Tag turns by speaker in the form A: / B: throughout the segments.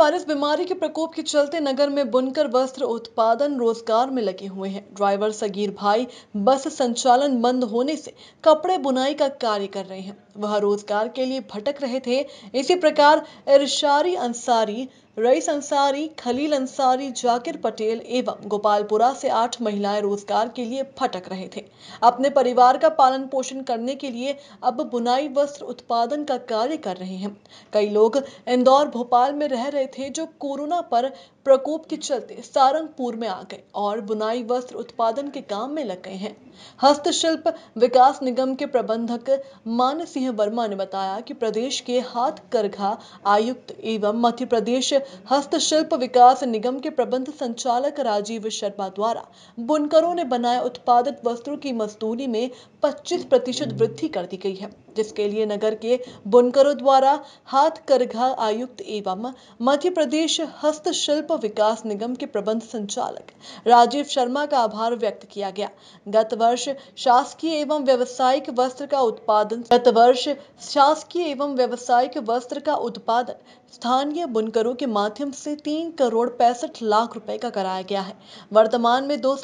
A: virus बीमारी के प्रकोप के चलते नगर में बुनकर वस्त्र उत्पादन रोजगार में लगे हुए हैं ड्राइवर सगीर भाई बस संचालन बंद होने से कपड़े बुनाई का कार्य कर रहे हैं वह रोजगार के लिए भटक रहे थे इसी प्रकार इरशारी अंसारी रईस अंसारी खलील अंसारी जाकिर पटेल एवं गोपालपुरा से आठ महिलाएं रोजगार के लिए फटक रहे थे अपने परिवार का पालन पोषण करने के लिए अब बुनाई वस्त्र उत्पादन का कार्य कर रहे हैं कई लोग इंदौर भोपाल में रह रहे थे जो कोरोना पर प्रकोप के चलते सारंगपुर में आ गए और बुनाई वस्त्र उत्पादन के काम में लग गए हैं हस्तशिल्प विकास निगम के प्रबंधक मान सिंह वर्मा ने बताया कि प्रदेश के हाथ करघा आयुक्त एवं मध्य प्रदेश हस्तशिल्प विकास निगम के प्रबंध संचालक राजीव शर्मा द्वारा बुनकरों ने बनाए उत्पादित वस्त्रों की मजदूरी में 25 प्रतिशत वृद्धि कर दी गई है जिसके लिए नगर के बुनकरों द्वारा हाथ करघा आयुक्त एवं मध्य प्रदेश हस्तशिल्प विकास निगम के प्रबंध संचालक राजीव शर्मा का आभार व्यक्त किया गया गत वर्ष शासकीय एवं व्यवसायिक वस्त्र का उत्पादन गत वर्ष शासकीय एवं व्यवसायिक वस्त्र का उत्पादन स्थानीय बुनकरों के माध्यम से तीन करोड़ पैंसठ लाख रुपए का कराया गया है वर्तमान में दो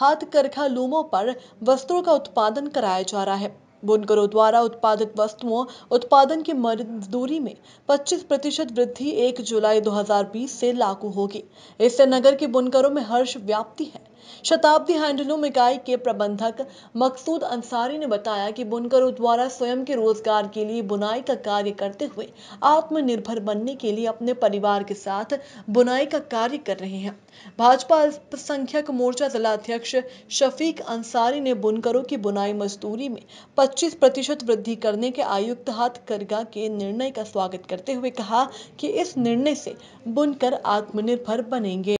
A: हाथ करघा लूमों पर वस्त्रों का उत्पादन कराया जा रहा है बुनकरों द्वारा उत्पादित वस्तुओं उत्पादन की मजदूरी में 25 प्रतिशत वृद्धि 1 जुलाई 2020 से लागू होगी इससे नगर के बुनकरों में हर्ष व्याप्ति है शताब्दी हैंडलूम इकाई के प्रबंधक मकसूद अंसारी ने बताया कि बुनकरों द्वारा स्वयं के रोजगार के लिए बुनाई का कार्य करते हुए आत्मनिर्भर बनने के लिए अपने परिवार के साथ बुनाई का कार्य कर रहे हैं भाजपा अल्पसंख्यक मोर्चा जिला अध्यक्ष शफीक अंसारी ने बुनकरों की बुनाई मजदूरी में पच्चीस प्रतिशत वृद्धि करने के आयुक्त हाथ करगा के निर्णय का स्वागत करते हुए कहा कि इस निर्णय से बुनकर आत्मनिर्भर बनेंगे